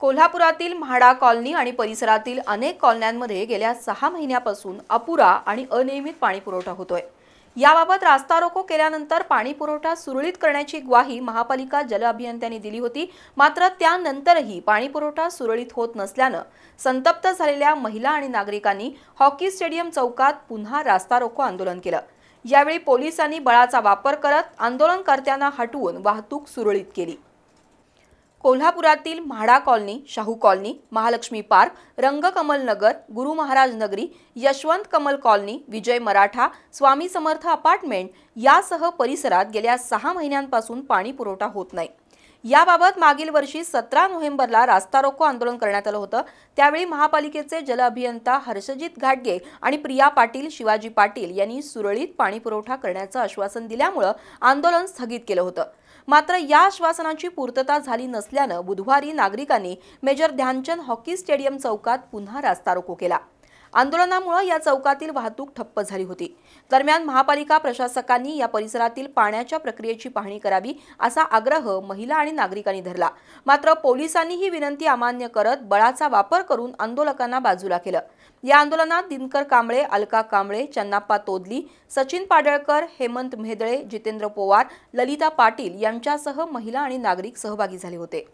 कोल्हापुरातील म्हाडा कॉलनी आणि परिसरातील अनेक कॉलन्यांमध्ये गेल्या सहा महिन्यापासून अपुरा आणि अनियमित पाणी पुरवठा होतोय याबाबत रास्ता रोको केल्यानंतर पाणी पुरवठा सुरळीत करण्याची ग्वाही महापालिका जल अभियंत्यांनी दिली होती मात्र त्यानंतरही पाणी पुरवठा सुरळीत होत नसल्यानं संतप्त झालेल्या महिला आणि नागरिकांनी हॉकी स्टेडियम चौकात पुन्हा रास्ता रोको आंदोलन केलं यावेळी पोलिसांनी बळाचा वापर करत आंदोलनकर्त्यांना हटवून वाहतूक सुरळीत केली कोल्हापुरातील MHADA colony Shahu colony Mahalaxmi park Rangkamal Nagar Guru Maharaj Nagari Yashwant Kamal colony Vijay Maratha Swami Samarth apartment यासह परिसरात गेल्या सहा महिन्यांपासून पाणी पुरवठा होत नाही याबाबत मागील वर्षी सतरा नोव्हेंबरला रास्ता रोको आंदोलन करण्यात आलं होतं त्यावेळी महापालिकेचे जल अभियंता हर्षजित घाटगे आणि प्रिया पाटील शिवाजी पाटील यांनी सुरळीत पाणीपुरवठा करण्याचं आश्वासन दिल्यामुळं आंदोलन स्थगित केलं होतं मात्र या आश्वासनाची पूर्तता झाली नसल्यानं बुधवारी नागरिकांनी मेजर ध्यानचंद हॉकी स्टेडियम चौकात पुन्हा रास्ता रोको केला आंदोलनामुळे या चौकातील वाहतूक ठप्प झाली होती दरम्यान महापालिका प्रशासकांनी या परिसरातील पाण्याच्या प्रक्रियेची पाहणी करावी असा आग्रह महिला आणि नागरिकांनी धरला मात्र पोलिसांनी ही विनंती अमान्य करत बळाचा वापर करून आंदोलकांना बाजूला केलं या आंदोलनात दिनकर कांबळे अलका कांबळे चन्नाप्पा तोदली सचिन पाडळकर हेमंत म्हेदळे जितेंद्र पोवार ललिता पाटील यांच्यासह महिला आणि नागरिक सहभागी झाले होते